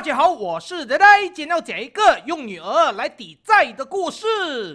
大家好，我是呆呆，今天要讲一个用女儿来抵债的故事。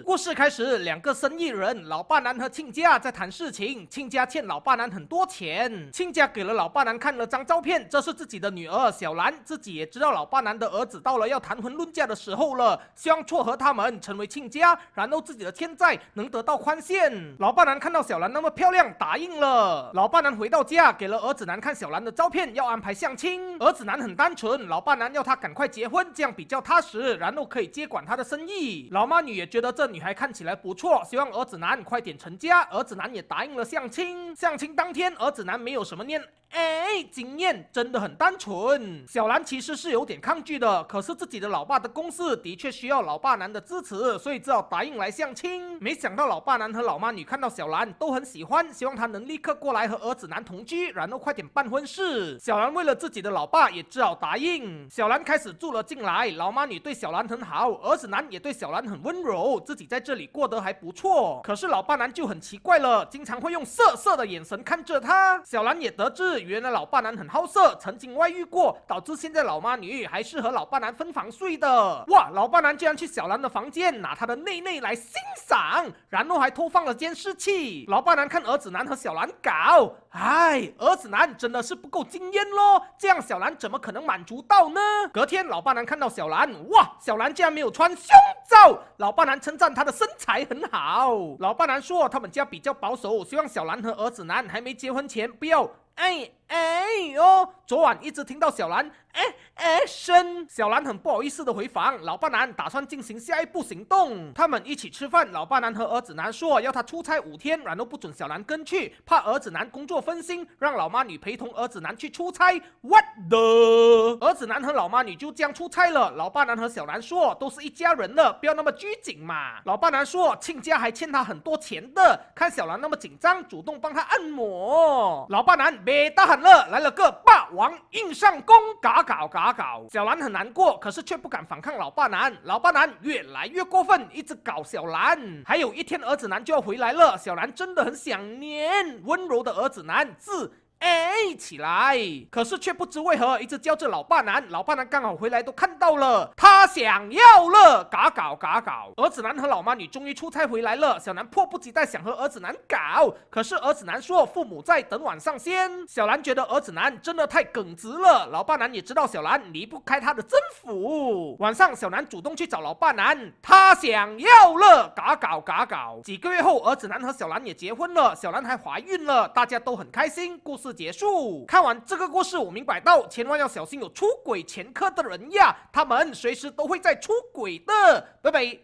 故事开始，两个生意人老爸男和亲家在谈事情，亲家欠老爸男很多钱，亲家给了老爸男看了张照片，这是自己的女儿小兰，自己也知道老爸男的儿子到了要谈婚论嫁的时候了，希望撮合他们成为亲家，然后自己的欠债能得到宽限。老爸男看到小兰那么漂亮，答应了。老爸男回到家，给了儿子男看小兰的照片，要安排相亲。儿子男很单纯，老爸男。叫他赶快结婚，这样比较踏实，然后可以接管他的生意。老妈女也觉得这女孩看起来不错，希望儿子男快点成家。儿子男也答应了相亲。相亲当天，儿子男没有什么念，哎，经验真的很单纯。小兰其实是有点抗拒的，可是自己的老爸的公司的确需要老爸男的支持，所以只好答应来相亲。没想到老爸男和老妈女看到小兰都很喜欢，希望她能立刻过来和儿子男同居，然后快点办婚事。小兰为了自己的老爸，也只好答应。小小兰开始住了进来，老妈女对小兰很好，儿子男也对小兰很温柔，自己在这里过得还不错。可是老爸男就很奇怪了，经常会用色色的眼神看着她。小兰也得知，原来老爸男很好色，曾经外遇过，导致现在老妈女还是和老爸男分房睡的。哇，老爸男竟然去小兰的房间拿她的内内来欣赏，然后还偷放了监视器。老爸男看儿子男和小兰搞，哎，儿子男真的是不够经验咯，这样小兰怎么可能满足到呢？隔天，老爸男看到小兰，哇，小兰竟然没有穿胸罩。老爸男称赞她的身材很好。老爸男说，他们家比较保守，希望小兰和儿子男还没结婚前不要。哎哎呦，昨晚一直听到小兰哎。Action！小兰很不好意思的回房，老爸男打算进行下一步行动。他们一起吃饭，老爸男和儿子男说要他出差五天，然后不准小兰跟去，怕儿子男工作分心，让老妈女陪同儿子男去出差。What the！儿子男和老妈女就这样出差了。老爸男和小兰说都是一家人了，不要那么拘谨嘛。老爸男说亲家还欠他很多钱的，看小兰那么紧张，主动帮他按摩。老爸男别大喊了，来了个霸王硬上弓，嘎嘎嘎！搞小兰很难过，可是却不敢反抗老爸男。老爸男越来越过分，一直搞小兰。还有一天儿子男就要回来了，小兰真的很想念温柔的儿子男。自。哎，起来！可是却不知为何一直叫着老爸男。老爸男刚好回来，都看到了，他想要了，嘎搞嘎搞。儿子男和老妈女终于出差回来了，小男迫不及待想和儿子男搞，可是儿子男说父母在，等晚上先。小兰觉得儿子男真的太耿直了，老爸男也知道小兰离不开他的征服。晚上，小男主动去找老爸男，他想要了，嘎搞嘎搞。几个月后，儿子男和小兰也结婚了，小兰还怀孕了，大家都很开心。故事。结束。看完这个故事，我明白到，千万要小心有出轨前科的人呀，他们随时都会在出轨的。拜拜。